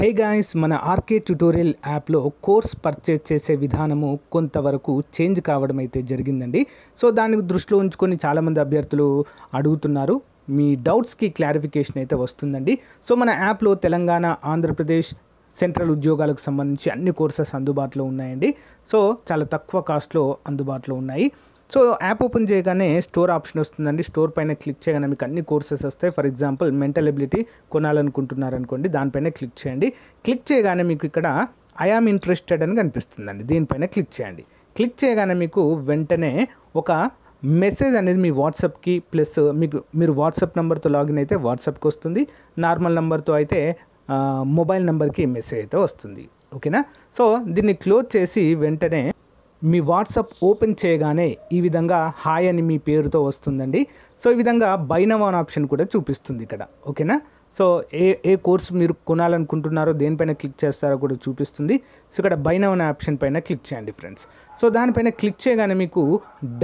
హే guys మన RK tutorial యాప్లో course purchase చేసే విధానము కొంతవరకు చేంజ్ కావడం అయితే జరిగిందండి సో దాన్ని దృష్టిలో ఉంచుకొని చాలామంది అభ్యర్థులు అడుగుతున్నారు మీ డౌట్స్కి క్లారిఫికేషన్ అయితే వస్తుందండి సో మన యాప్లో తెలంగాణ ఆంధ్రప్రదేశ్ సెంట్రల్ ఉద్యోగాలకు సంబంధించి అన్ని కోర్సెస్ అందుబాటులో ఉన్నాయండి సో చాలా తక్కువ కాస్ట్లో అందుబాటులో ఉన్నాయి సో యాప్ ఓపెన్ చేయగానే స్టోర్ ఆప్షన్ వస్తుందండి స్టోర్ పైన క్లిక్ చేయగానే మీకు అన్ని కోర్సెస్ వస్తాయి ఫర్ ఎగ్జాంపుల్ మెంటల్ ఎబిలిటీ కొనాలనుకుంటున్నారనుకోండి దానిపైన క్లిక్ చేయండి క్లిక్ చేయగానే మీకు ఇక్కడ ఐఆమ్ ఇంట్రెస్టెడ్ అని కనిపిస్తుందండి దీనిపైన క్లిక్ చేయండి క్లిక్ చేయగానే మీకు వెంటనే ఒక మెసేజ్ అనేది మీ వాట్సాప్కి ప్లస్ మీకు మీరు వాట్సాప్ నెంబర్తో లాగిన్ అయితే వాట్సాప్కి వస్తుంది నార్మల్ నెంబర్తో అయితే మొబైల్ నెంబర్కి మెసేజ్ అయితే వస్తుంది ఓకేనా సో దీన్ని క్లోజ్ చేసి వెంటనే మీ వాట్సాప్ ఓపెన్ చేయగానే ఈ విధంగా హాయ్ అని మీ పేరుతో వస్తుందండి సో ఈ విధంగా బైనవ్ అనే ఆప్షన్ కూడా చూపిస్తుంది ఇక్కడ ఓకేనా సో ఏ ఏ కోర్సు మీరు కొనాలనుకుంటున్నారో దేనిపైన క్లిక్ చేస్తారో కూడా చూపిస్తుంది సో ఇక్కడ బైనవ్ అనే ఆప్షన్ పైన క్లిక్ చేయండి ఫ్రెండ్స్ సో దానిపైన క్లిక్ చేయగానే మీకు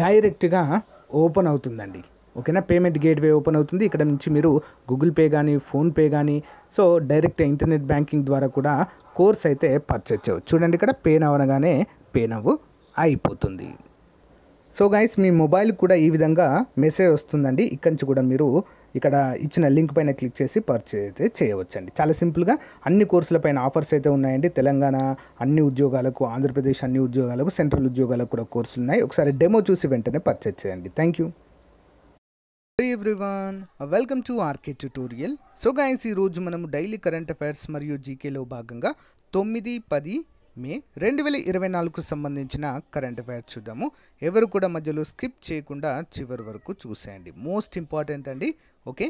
డైరెక్ట్గా ఓపెన్ అవుతుందండి ఓకేనా పేమెంట్ గేట్వే ఓపెన్ అవుతుంది ఇక్కడ నుంచి మీరు గూగుల్ పే కానీ ఫోన్పే కానీ సో డైరెక్ట్ ఇంటర్నెట్ బ్యాంకింగ్ ద్వారా కూడా కోర్స్ అయితే పర్చేజ్ చేయవచ్చు చూడండి ఇక్కడ పే నవ్వనగానే పే నవ్వు అయిపోతుంది సో గైస్ మీ మొబైల్ కూడా ఈ విధంగా మెసేజ్ వస్తుందండి ఇక్కడి నుంచి కూడా మీరు ఇక్కడ ఇచ్చిన లింక్ పైన క్లిక్ చేసి పర్చేజ్ అయితే చేయవచ్చండి చాలా సింపుల్గా అన్ని కోర్సుల పైన ఆఫర్స్ అయితే ఉన్నాయండి తెలంగాణ అన్ని ఉద్యోగాలకు ఆంధ్రప్రదేశ్ అన్ని ఉద్యోగాలకు సెంట్రల్ ఉద్యోగాలకు కూడా కోర్సులు ఉన్నాయి ఒకసారి డెమో చూసి వెంటనే పర్చేజ్ చేయండి thank you hello everyone welcome to RK tutorial so guys ఈరోజు మనము డైలీ కరెంట్ అఫైర్స్ మరియు జీకేలో భాగంగా తొమ్మిది పది మే రెండు వేల ఇరవై నాలుగుకు సంబంధించిన కరెంట్ అఫైర్స్ చూద్దాము ఎవరు కూడా మధ్యలో స్కిప్ చేయకుండా చివరి వరకు చూసేయండి మోస్ట్ ఇంపార్టెంట్ అండి ఓకే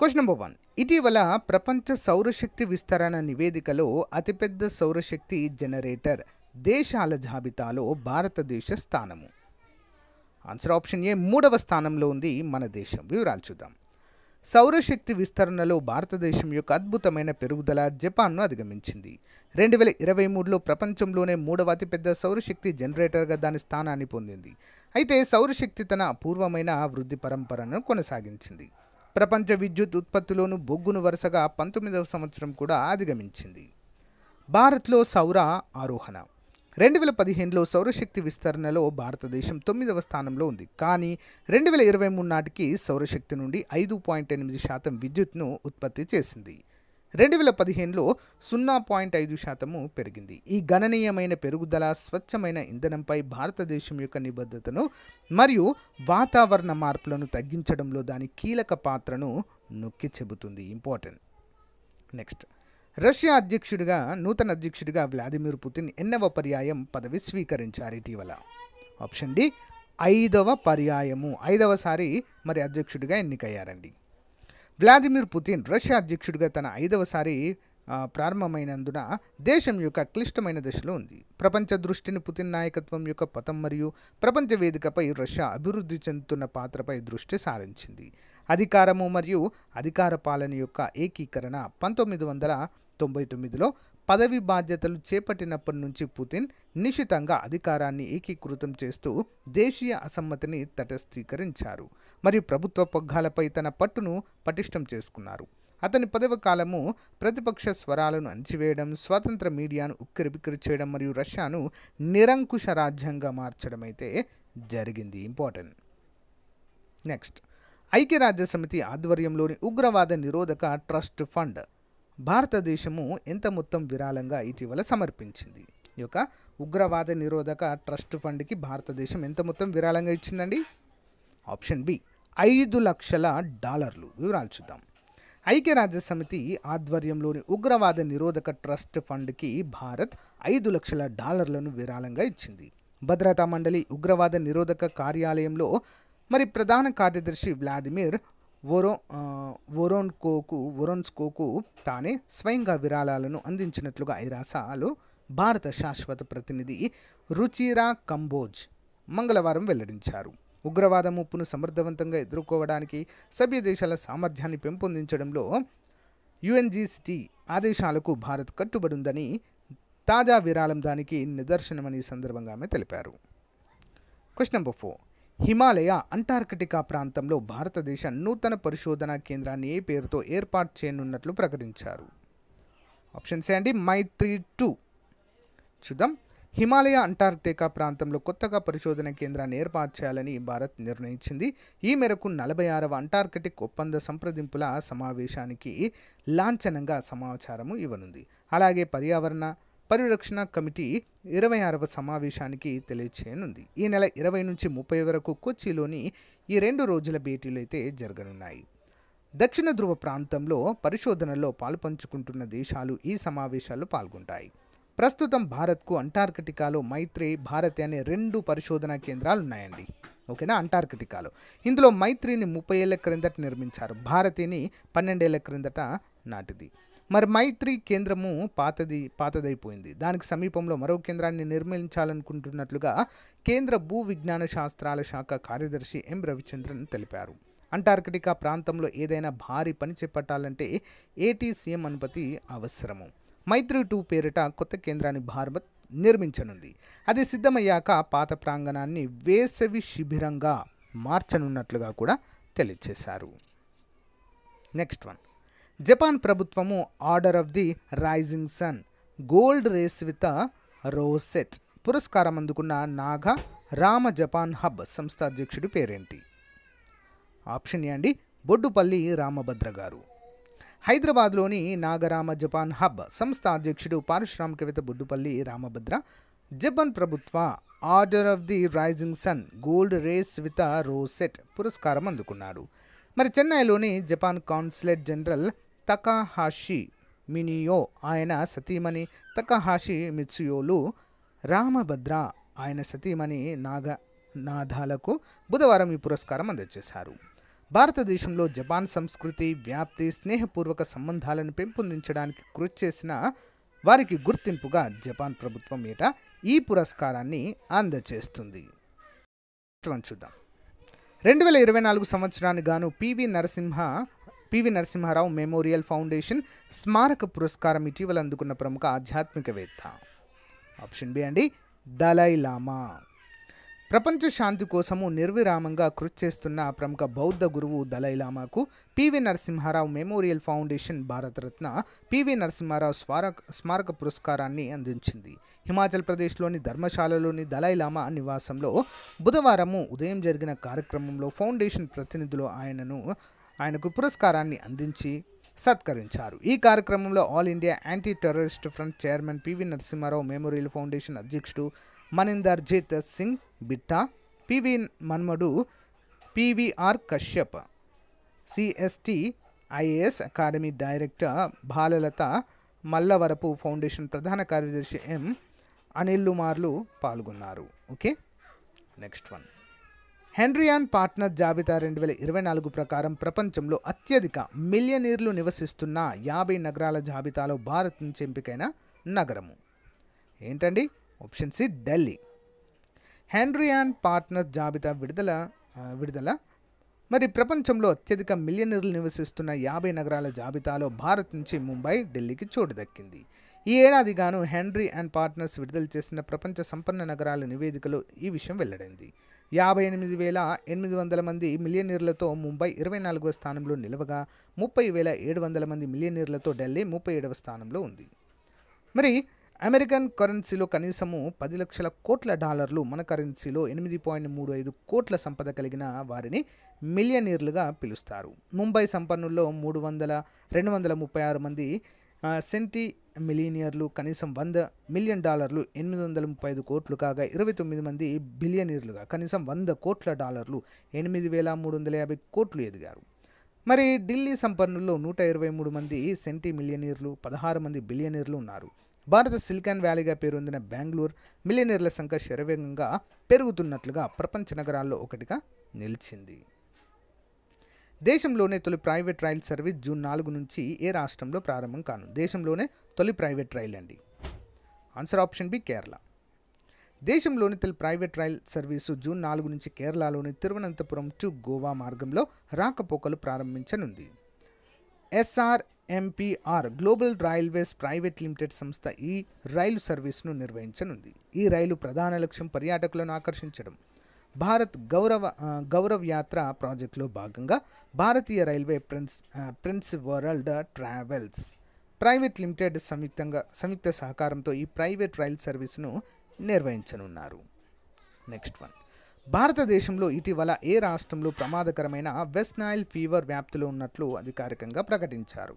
క్వశ్చన్ నెంబర్ వన్ ఇటీవల ప్రపంచ సౌరశక్తి విస్తరణ నివేదికలో అతిపెద్ద సౌరశక్తి జనరేటర్ దేశాల జాబితాలో భారతదేశ స్థానము ఆన్సర్ ఆప్షన్ ఏ మూడవ స్థానంలో ఉంది మన దేశం వివరాలు చూద్దాం సౌరశక్తి విస్తరణలో భారతదేశం యొక్క అద్భుతమైన పెరుగుదల జపాన్ను అధిగమించింది రెండు వేల ఇరవై మూడులో ప్రపంచంలోనే మూడవ అతిపెద్ద సౌరశక్తి జనరేటర్గా దాని స్థానాన్ని పొందింది అయితే సౌరశక్తి తన అపూర్వమైన వృద్ధి పరంపరను కొనసాగించింది ప్రపంచ విద్యుత్ ఉత్పత్తిలోను బొగ్గును వరుసగా పంతొమ్మిదవ సంవత్సరం కూడా అధిగమించింది భారత్లో సౌర ఆరోహణ రెండు వేల పదిహేనులో సౌరశక్తి విస్తరణలో భారతదేశం తొమ్మిదవ స్థానంలో ఉంది కానీ రెండు వేల ఇరవై మూడు నాటికి సౌరశక్తి నుండి ఐదు పాయింట్ ఎనిమిది శాతం విద్యుత్ను ఉత్పత్తి చేసింది రెండు వేల పదిహేనులో సున్నా పాయింట్ ఐదు శాతము పెరిగింది ఈ గణనీయమైన పెరుగుదల స్వచ్ఛమైన ఇంధనంపై భారతదేశం యొక్క నిబద్ధతను మరియు వాతావరణ మార్పులను తగ్గించడంలో దాని కీలక పాత్రను నొక్కి చెబుతుంది ఇంపార్టెంట్ నెక్స్ట్ రష్యా అధ్యక్షుడిగా నూతన అధ్యక్షుడిగా వ్లాదిమిర్ పుతిన్ ఎన్నవ పర్యాయం పదవి స్వీకరించారు ఇటీవల ఆప్షన్ డి ఐదవ పర్యాయము ఐదవసారి మరి అధ్యక్షుడిగా ఎన్నికయ్యారండి వ్లాదిమిర్ పుతిన్ రష్యా అధ్యక్షుడిగా తన ఐదవసారి ప్రారంభమైనందున దేశం యొక్క క్లిష్టమైన దశలో ఉంది ప్రపంచ దృష్టిని పుతిన్ నాయకత్వం యొక్క పతం మరియు ప్రపంచ వేదికపై రష్యా అభివృద్ధి చెందుతున్న పాత్రపై దృష్టి సారించింది అధికారము మరియు అధికార పాలన యొక్క ఏకీకరణ పంతొమ్మిది వందల తొంభై తొమ్మిదిలో పదవి బాధ్యతలు చేపట్టినప్పటి నుంచి పుతిన్ నిశితంగా అధికారాన్ని ఏకీకృతం చేస్తూ దేశీయ అసమ్మతిని తటస్థీకరించారు మరియు ప్రభుత్వ పగ్గాలపై తన పట్టును పటిష్టం చేసుకున్నారు అతని పదవి కాలము ప్రతిపక్ష స్వరాలను అంచివేయడం స్వతంత్ర మీడియాను ఉక్కిరిబిక్కిరి చేయడం మరియు రష్యాను నిరంకుశ రాజ్యంగా మార్చడం అయితే జరిగింది ఇంపార్టెంట్ నెక్స్ట్ ఐక్యరాజ్యసమితి ఆధ్వర్యంలోని ఉగ్రవాద నిరోధక ట్రస్ట్ ఫండ్ భారతదేశము ఎంత మొత్తం విరాళంగా ఇటీవల సమర్పించింది ఈ యొక్క ఉగ్రవాద నిరోధక ట్రస్ట్ ఫండ్కి భారతదేశం ఎంత మొత్తం విరాళంగా ఇచ్చిందండి ఆప్షన్ బి ఐదు లక్షల డాలర్లు వివరాలు చూద్దాం ఐక్యరాజ్య సమితి ఆధ్వర్యంలోని ఉగ్రవాద నిరోధక ట్రస్ట్ ఫండ్కి భారత్ ఐదు లక్షల డాలర్లను విరాళంగా ఇచ్చింది భద్రతా మండలి ఉగ్రవాద నిరోధక కార్యాలయంలో మరి ప్రధాన కార్యదర్శి వ్లాదిమిర్ వొరో వొరోన్కోకు వొరోన్స్కోకు తానే స్వయంగా విరాళాలను అందించినట్లుగా ఐరాసాలు భారత శాశ్వత ప్రతినిధి రుచిరా కంబోజ్ మంగళవారం వెల్లడించారు ఉగ్రవాద ముప్పును సమర్థవంతంగా ఎదుర్కోవడానికి సభ్య దేశాల సామర్థ్యాన్ని పెంపొందించడంలో యుఎన్జిసిటి ఆదేశాలకు భారత్ కట్టుబడి ఉందని తాజా విరాళం దానికి నిదర్శనమని సందర్భంగా ఆమె తెలిపారు question number four Himalaya Antarctica ప్రాంతంలో భారతదేశ నూతన పరిశోధనా కేంద్రాన్ని ఏ పేరుతో ఏర్పాటు చేయనున్నట్లు ప్రకటించారు ఆప్షన్స్ ఏ అండి మైత్రి టూ చూద్దాం హిమాలయ అంటార్కిటికా ప్రాంతంలో కొత్తగా పరిశోధన కేంద్రాన్ని ఏర్పాటు చేయాలని భారత్ నిర్ణయించింది ఈ మేరకు నలభై ఆరవ అంటార్కిటిక్ ఒప్పంద సంప్రదింపుల సమావేశానికి లాంఛనంగా సమాచారము ఇవ్వనుంది అలాగే పర్యావరణ పరిరక్షణ కమిటీ ఇరవై ఆరవ సమావేశానికి తెలియచేయనుంది ఈ నెల ఇరవై నుంచి ముప్పై వరకు కొచ్చిలోని ఈ రెండు రోజుల భేటీలు అయితే జరగనున్నాయి దక్షిణ ధృవ ప్రాంతంలో పరిశోధనలో పాల్పంచుకుంటున్న దేశాలు ఈ సమావేశాల్లో పాల్గొంటాయి ప్రస్తుతం భారత్కు అంటార్కిటికాలో మైత్రి భారత్ అనే రెండు పరిశోధనా కేంద్రాలు ఉన్నాయండి ఓకేనా అంటార్కిటికాలో ఇందులో మైత్రిని ముప్పై ఏళ్ల క్రిందట నిర్మించారు భారతిని పన్నెండేళ్ల క్రిందట నాటిది మరి మైత్రి కేంద్రము పాతది పాతదైపోయింది దానికి సమీపంలో మరో కేంద్రాన్ని నిర్మించాలనుకుంటున్నట్లుగా కేంద్ర భూ విజ్ఞాన శాస్త్రాల శాఖ కార్యదర్శి ఎం రవిచంద్రన్ తెలిపారు అంటార్కిటికా ప్రాంతంలో ఏదైనా భారీ పని చేపట్టాలంటే ఏటీసీఎం అనుమతి అవసరము మైత్రి టూ పేరిట కొత్త కేంద్రాన్ని భారత్ నిర్మించనుంది అది సిద్ధమయ్యాక పాత ప్రాంగణాన్ని వేసవి శిబిరంగా మార్చనున్నట్లుగా కూడా తెలియజేశారు నెక్స్ట్ వన్ జపాన్ ప్రభుత్వము order of the rising sun gold rays with rosette పురస్కారం అందుకున్న నాగా రామ జపాన్ హబ్ సంస్థ అధ్యక్షుడి పేరేంటి ఆప్షన్ ఏ అండి బొడ్డుపల్లి రామభద్ర గారు హైదరాబాద్లోని నాగరామ జపాన్ హబ్ సంస్థ అధ్యక్షుడు పారిశ్రామికవేత్త బొడ్డుపల్లి రామభద్ర జపాన్ ప్రభుత్వ order of the rising sun gold rays with rosette పురస్కారం అందుకున్నాడు మరి చెన్నైలోని Japan consulate general Takahashi Muneo ఆయన సతీమణి తకాహాషి మిత్సుయోలు రామభద్ర ఆయన సతీమణి నాగ నాదాలకు బుధవారం ఈ పురస్కారం అందజేశారు భారతదేశంలో జపాన్ సంస్కృతి వ్యాప్తి స్నేహపూర్వక సంబంధాలను పెంపొందించడానికి కృషి చేసిన వారికి గుర్తింపుగా జపాన్ ప్రభుత్వం ఏట ఈ పురస్కారాన్ని అందజేస్తుంది చూద్దాం రెండు వేల ఇరవై నాలుగు సంవత్సరానికి గాను PV Narasimha PV Narasimha Rao memorial foundation స్మారక పురస్కారం ఇటీవల అందుకున్న ప్రముఖ ఆధ్యాత్మికవేత్త ఆప్షన్ బి అండి దలై లామా ప్రపంచ శాంతి కోసము నిర్విరామంగా కృషి చేస్తున్న ప్రముఖ బౌద్ధ గురువు దలైలామాకు PV Narasimha Rao memorial foundation Bharat Ratna PV Narasimha Rao స్మారక స్మారక పురస్కారాన్ని అందించింది హిమాచల్ ప్రదేశ్లోని ధర్మశాలలోని దలైలామా నివాసంలో బుధవారము ఉదయం జరిగిన కార్యక్రమంలో ఫౌండేషన్ ప్రతినిధులు ఆయనను ఆయనకు పురస్కారాన్ని అందించి సత్కరించారు ఈ కార్యక్రమంలో all India anti terrorist front chairman PV Narasimha Rao memorial foundation అధ్యక్షుడు Maninder Jeet Singh బిట్టా PV మన్మడు PVR Kashyap CST IAS academy director Balalatha Mallavarapu foundation ప్రధాన కార్యదర్శి ఎం అనిల్లుమార్లు పాల్గొన్నారు ఓకే నెక్స్ట్ వన్ హెన్రియాన్ పార్ట్నర్ జాబితా రెండు వేల ఇరవై నాలుగు ప్రకారం ప్రపంచంలో అత్యధిక మిలియనీర్లు నివసిస్తున్న యాభై నగరాల జాబితాలో భారత్ నుంచి ఎంపికైన నగరము ఏంటండి option C Delhi Henley and partner జాబితా విడుదల విడుదల మరి ప్రపంచంలో అత్యధిక మిలియనీర్లు నివసిస్తున్న యాభై నగరాల జాబితాలో భారత్ నుంచి ముంబై ఢిల్లీకి చోటు దక్కింది ఈ ఏడాది గాను హెన్రీ అండ్ పార్ట్నర్స్ విడుదల చేసిన ప్రపంచ సంపన్న నగరాల నివేదికలో ఈ విషయం వెల్లడైంది యాభై ఎనిమిది వేల ఎనిమిది వందల మంది మిలియనీర్లతో ముంబై ఇరవై నాలుగవ స్థానంలో నిలవగా ముప్పై వేల ఏడు వందల మంది మిలియనీర్లతో ఢిల్లీ ముప్పై ఏడవ స్థానంలో ఉంది మరి అమెరికన్ కరెన్సీలో కనీసము పది లక్షల కోట్ల డాలర్లు మన కరెన్సీలో ఎనిమిది పాయింట్ మూడు ఐదు కోట్ల సంపద కలిగిన వారిని మిలియనీర్లుగా పిలుస్తారు ముంబై సంపన్నుల్లో మూడు వందల రెండు వందల ముప్పై ఆరు మంది సెంటీ మిలీనియర్లు కనీసం వంద మిలియన్ డాలర్లు ఎనిమిది వందల ముప్పై ఐదు కోట్లు కాగా ఇరవై తొమ్మిది మంది బిలియనీర్లుగా కనీసం వంద కోట్ల డాలర్లు ఎనిమిది వేల మూడు వందల యాభై కోట్లు ఎదిగారు మరి ఢిల్లీ సంపన్నుల్లో నూట ఇరవై మూడు మంది సెంటీ మిలియనీర్లు పదహారు మంది బిలియనీర్లు ఉన్నారు భారత సిలికాన్ వ్యాలీగా పేరొందిన బెంగళూరు మిలియనీర్ల సంఖ్య శరవేగంగా పెరుగుతున్నట్లుగా ప్రపంచ నగరాల్లో ఒకటిగా నిలిచింది దేశంలోనే తొలి ప్రైవేట్ రైల్ సర్వీస్ జూన్ నాలుగు నుంచి ఏ రాష్ట్రంలో ప్రారంభం కాను దేశంలోనే తొలి ప్రైవేట్ రైల్ అండి ఆన్సర్ ఆప్షన్ బి కేరళ దేశంలోని తొలి ప్రైవేట్ రైల్ సర్వీసు జూన్ నాలుగు నుంచి కేరళలోని తిరువనంతపురం టు గోవా మార్గంలో రాకపోకలు ప్రారంభించనుంది SR MPR global railways private limited సంస్థ ఈ రైలు సర్వీసును నిర్వహించనుంది ఈ రైలు ప్రధాన లక్ష్యం పర్యాటకులను ఆకర్షించడం భారత్ గౌరవ గౌరవ్ యాత్ర ప్రాజెక్టులో భాగంగా భారతీయ railway prince prince world travels private limited సంయుక్తంగా సంయుక్త సహకారంతో ఈ ప్రైవేట్ రైల్ సర్వీస్ను నిర్వహించనున్నారు నెక్స్ట్ వన్ భారతదేశంలో ఇటీవల ఏ రాష్ట్రంలో ప్రమాదకరమైన వెస్ట్ నైల్ ఫీవర్ వ్యాప్తిలో ఉన్నట్లు అధికారికంగా ప్రకటించారు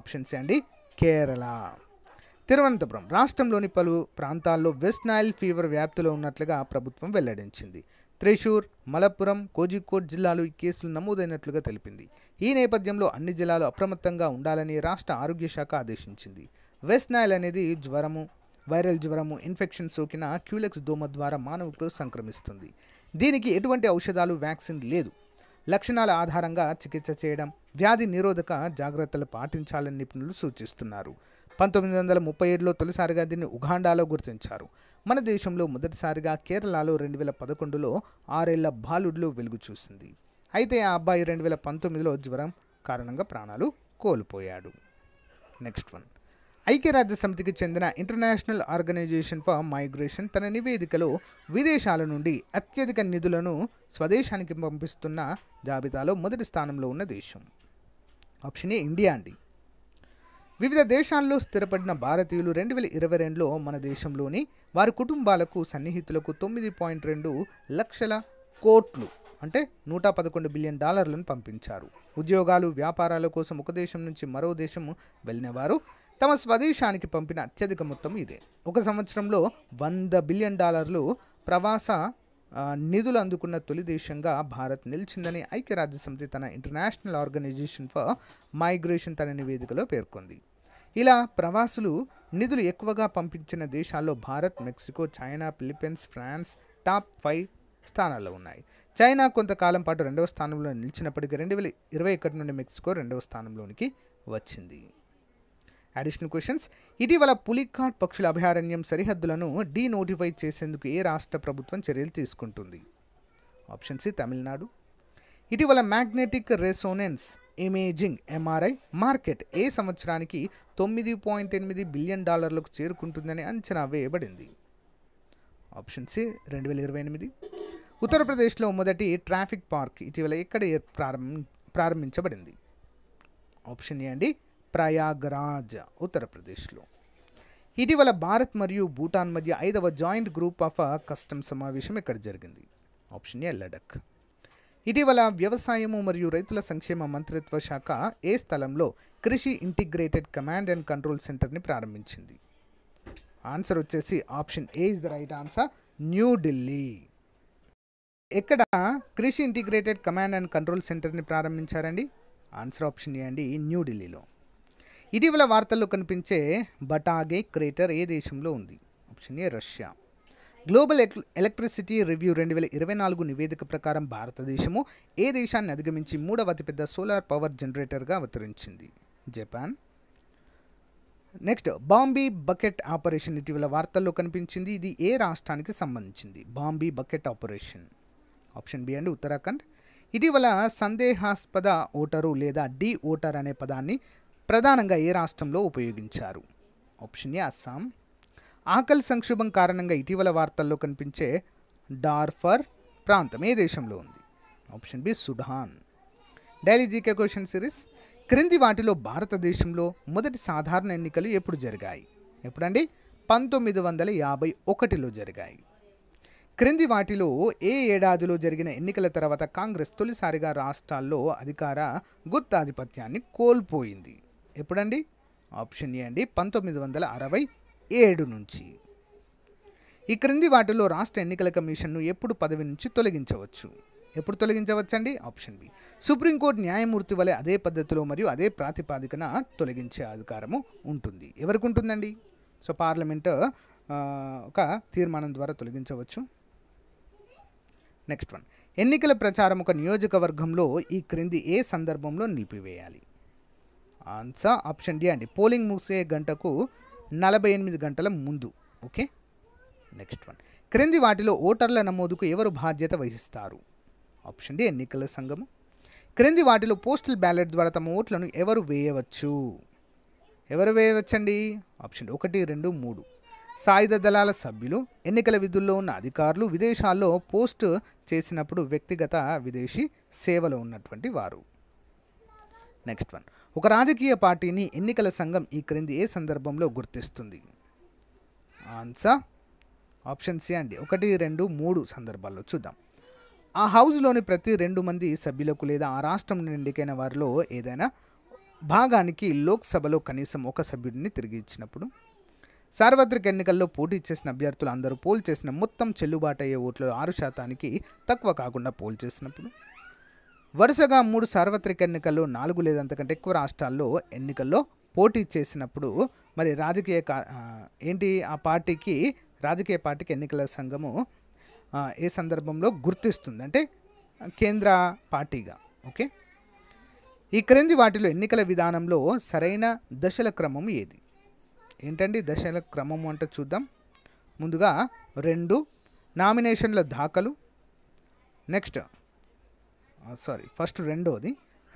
ఆప్షన్స్ అండి కేరళ తిరువనంతపురం రాష్ట్రంలోని పలు ప్రాంతాల్లో వెస్ట్ నైల్ ఫీవర్ వ్యాప్తిలో ఉన్నట్లుగా ప్రభుత్వం వెల్లడించింది త్రిశూర్ మలప్పురం కోజికోడ్ జిల్లాలో ఈ కేసులు నమోదైనట్లుగా తెలిపింది ఈ నేపథ్యంలో అన్ని జిల్లాలు అప్రమత్తంగా ఉండాలని రాష్ట్ర ఆరోగ్య శాఖ ఆదేశించింది వెస్ట్ నైల్ అనేది జ్వరము వైరల్ జ్వరము ఇన్ఫెక్షన్ సోకిన క్యూలెక్స్ దోమ ద్వారా మానవులకు సంక్రమిస్తుంది దీనికి ఎటువంటి ఔషధాలు వ్యాక్సిన్ లేదు లక్షణాల ఆధారంగా చికిత్స చేయడం వ్యాధి నిరోధక జాగ్రత్తలు పాటించాలని నిపుణులు సూచిస్తున్నారు పంతొమ్మిది వందల ముప్పై ఏడులో తొలిసారిగా దీన్ని ఉగాండాలో గుర్తించారు మన దేశంలో మొదటిసారిగా కేరళలో రెండు వేల పదకొండులో ఆరేళ్ల బాలుడులు వెలుగు చూసింది అయితే ఆ అబ్బాయి రెండు వేల పంతొమ్మిదిలో జ్వరం కారణంగా ప్రాణాలు కోల్పోయాడు నెక్స్ట్ వన్ ఐక్యరాజ్య సమితికి చెందిన ఇంటర్నేషనల్ ఆర్గనైజేషన్ ఫర్ మైగ్రేషన్ తన నివేదికలో విదేశాల నుండి అత్యధిక నిధులను స్వదేశానికి పంపిస్తున్న జాబితాలో మొదటి స్థానంలో ఉన్న దేశం ఆప్షన్ ఏ ఇండియా అండి వివిధ దేశాల్లో స్థిరపడిన భారతీయులు రెండు వేల ఇరవై రెండులో మన దేశంలోని వారి కుటుంబాలకు సన్నిహితులకు తొమ్మిది పాయింట్ రెండు లక్షల కోట్లు అంటే నూట పదకొండు బిలియన్ డాలర్లను పంపించారు ఉద్యోగాలు వ్యాపారాల కోసం ఒక దేశం నుంచి మరో దేశం వెళ్ళిన వారు తమ స్వదేశానికి పంపిన అత్యధిక మొత్తం ఇదే ఒక సంవత్సరంలో వంద బిలియన్ డాలర్లు ప్రవాస నిధులు అందుకున్న తొలి దేశంగా భారత్ నిలిచిందని ఐక్యరాజ్యసమితి తన ఇంటర్నేషనల్ ఆర్గనైజేషన్ ఫర్ మైగ్రేషన్ తన నివేదికలో పేర్కొంది ఇలా ప్రవాసులు నిధులు ఎక్కువగా పంపించిన దేశాల్లో Bharat Mexico China Philippines France top five స్థానాల్లో ఉన్నాయి చైనా కొంతకాలం పాటు రెండవ స్థానంలో నిలిచినప్పటికీ రెండు వేల ఇరవై ఒకటి నుండి మెక్సికో రెండవ స్థానంలోనికి వచ్చింది అడిషనల్ క్వశ్చన్స్ ఇటీవల పులికాట్ పక్షుల అభయారణ్యం సరిహద్దులను డీనోటిఫై చేసేందుకు ఏ రాష్ట్ర ప్రభుత్వం చర్యలు తీసుకుంటుంది ఆప్షన్ సి తమిళనాడు ఇటీవల magnetic resonance imaging MRI market ఏ సంవత్సరానికి తొమ్మిది పాయింట్ ఎనిమిది బిలియన్ డాలర్లకు చేరుకుంటుందని అంచనా వేయబడింది ఆప్షన్ సి రెండు వేల ఇరవై ఎనిమిది ఉత్తరప్రదేశ్లో మొదటి ట్రాఫిక్ పార్క్ ఇటీవల ఎక్కడ ప్రారంభ ప్రారంభించబడింది ఆప్షన్ ఏ అండి ప్రయాగ్రాజ్ ఉత్తరప్రదేశ్లో ఇటీవల భారత్ మరియు భూటాన్ మధ్య ఐదవ జాయింట్ గ్రూప్ ఆఫ్ కస్టమ్ సమావేశం ఇక్కడ జరిగింది ఆప్షన్ ఏ లడక్ ఇటీవల వ్యవసాయము మరియు రైతుల సంక్షేమ మంత్రిత్వ శాఖ ఏ స్థలంలో కృషి ఇంటిగ్రేటెడ్ కమాండ్ అండ్ కంట్రోల్ సెంటర్ని ప్రారంభించింది ఆన్సర్ వచ్చేసి option A is the right answer New Delhi ఎక్కడ కృషి ఇంటిగ్రేటెడ్ కమాండ్ అండ్ కంట్రోల్ సెంటర్ని ప్రారంభించారండి ఆన్సర్ ఆప్షన్ ఏ అండి న్యూఢిల్లీలో ఇటీవల వార్తల్లో కనిపించే బటాగే క్రేటర్ ఏ దేశంలో ఉంది option A Russia global electricity review రెండు వేల ఇరవై నాలుగు నివేదిక ప్రకారం భారతదేశము ఏ దేశాన్ని అధిగమించి మూడవ అతిపెద్ద సోలార్ పవర్ జనరేటర్గా అవతరించింది Japan next Bambi bucket operation ఇటీవల వార్తల్లో కనిపించింది ఇది ఏ రాష్ట్రానికి సంబంధించింది Bambi bucket operation option B అండి ఉత్తరాఖండ్ ఇటీవల సందేహాస్పద ఓటరు లేదా డి ఓటర్ అనే పదాన్ని ప్రధానంగా ఏ రాష్ట్రంలో ఉపయోగించారు ఆప్షన్ ఏ అస్సాం ఆకలి సంక్షోభం కారణంగా ఇటీవల వార్తల్లో కనిపించే డార్ఫర్ ప్రాంతం ఏ దేశంలో ఉంది option B Sudan daily GK question series క్రింది వాటిలో భారతదేశంలో మొదటి సాధారణ ఎన్నికలు ఎప్పుడు జరిగాయి ఎప్పుడండి పంతొమ్మిది వందల యాభై ఒకటిలో జరిగాయి క్రింది వాటిలో ఏ ఏడాదిలో జరిగిన ఎన్నికల తర్వాత కాంగ్రెస్ తొలిసారిగా రాష్ట్రాల్లో అధికార గుత్తాధిపత్యాన్ని కోల్పోయింది ఎప్పుడండి ఆప్షన్ ఏ అండి పంతొమ్మిది వందల అరవై ఏడు నుంచి ఈ క్రింది వాటిలో రాష్ట్ర ఎన్నికల కమిషన్ను ఎప్పుడు పదవి నుంచి తొలగించవచ్చు ఎప్పుడు తొలగించవచ్చండి ఆప్షన్ బి సుప్రీంకోర్టు న్యాయమూర్తి వలె అదే పద్ధతిలో మరియు అదే ప్రాతిపాదికన తొలగించే అధికారము ఉంటుంది ఎవరికి ఉంటుందండి సో పార్లమెంట్ ఒక తీర్మానం ద్వారా తొలగించవచ్చు నెక్స్ట్ వన్ ఎన్నికల ప్రచారం ఒక నియోజకవర్గంలో ఈ క్రింది ఏ సందర్భంలో నిలిపివేయాలి ఆన్సర్ ఆప్షన్ డి అండి పోలింగ్ ముగిసే గంటకు నలభై ఎనిమిది గంటల ముందు ఓకే నెక్స్ట్ వన్ క్రింది వాటిలో ఓటర్ల నమోదుకు ఎవరు బాధ్యత వహిస్తారు ఆప్షన్ డి ఎన్నికల సంఘము క్రింది వాటిలో పోస్టల్ బ్యాలెట్ ద్వారా తమ ఓట్లను ఎవరు వేయవచ్చు ఎవరు వేయవచ్చండి ఆప్షన్ ఒకటి రెండు మూడు సాయుధ దళాల సభ్యులు ఎన్నికల విధుల్లో ఉన్న అధికారులు విదేశాల్లో పోస్ట్ చేసినప్పుడు వ్యక్తిగత విదేశీ సేవలో ఉన్నటువంటి వారు నెక్స్ట్ వన్ ఒక రాజకీయ పార్టీని ఎన్నికల సంఘం ఈ క్రింది ఏ సందర్భంలో గుర్తిస్తుంది ఆన్సర్ ఆప్షన్ సి అండి ఒకటి రెండు మూడు సందర్భాల్లో చూద్దాం ఆ హౌస్లోని ప్రతి రెండు మంది సభ్యులకు లేదా ఆ రాష్ట్రం ఎన్నికైన వారిలో ఏదైనా భాగానికి లోక్సభలో కనీసం ఒక సభ్యుడిని తిరిగి ఇచ్చినప్పుడు సార్వత్రిక ఎన్నికల్లో పోటీ చేసిన అభ్యర్థులు అందరూ పోల్ చేసిన మొత్తం చెల్లుబాటు అయ్యే ఓట్లలో ఆరు శాతానికి తక్కువ కాకుండా పోల్ చేసినప్పుడు వరుసగా మూడు సార్వత్రిక ఎన్నికల్లో నాలుగు లేదా అంతకంటే ఎక్కువ రాష్ట్రాల్లో ఎన్నికల్లో పోటీ చేసినప్పుడు మరి రాజకీయ ఏంటి ఆ పార్టీకి రాజకీయ పార్టీకి ఎన్నికల సంఘము ఏ సందర్భంలో గుర్తిస్తుంది అంటే కేంద్ర పార్టీగా ఓకే ఈ క్రింది వాటిలో ఎన్నికల విధానంలో సరైన దశల క్రమం ఏది ఏంటండి దశల క్రమం అంటే చూద్దాం ముందుగా రెండు నామినేషన్ల దాఖలు నెక్స్ట్ సారీ ఫస్ట్ రెండోది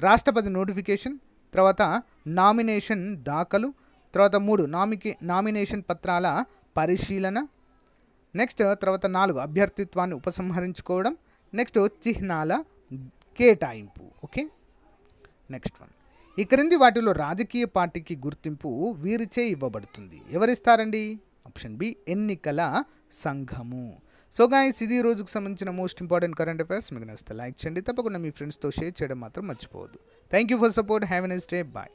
రాష్ట్రపతి నోటిఫికేషన్ తర్వాత నామినేషన్ దాఖలు తర్వాత మూడు నామికే నామినేషన్ పత్రాల పరిశీలన నెక్స్ట్ తర్వాత నాలుగు అభ్యర్థిత్వాన్ని ఉపసంహరించుకోవడం నెక్స్ట్ చిహ్నాల కేటాయింపు ఓకే నెక్స్ట్ వన్ ఈ క్రింది వాటిలో రాజకీయ పార్టీకి గుర్తింపు వీరిచే ఇవ్వబడుతుంది ఎవరిస్తారండి ఆప్షన్ బి ఎన్నికల సంఘము సో గాయస్ ఇది రోజుకు సంబంధించిన మోస్ట్ ఇంపార్టెంట్ కరెంట్ అఫైర్స్ మీకు నచ్చితే లైక్ చేయండి తప్పకుండా మీ ఫ్రెండ్స్తో షేర్ చేయడం మాత్రం మర్చిపోవద్దు thank you for support have a nice day bye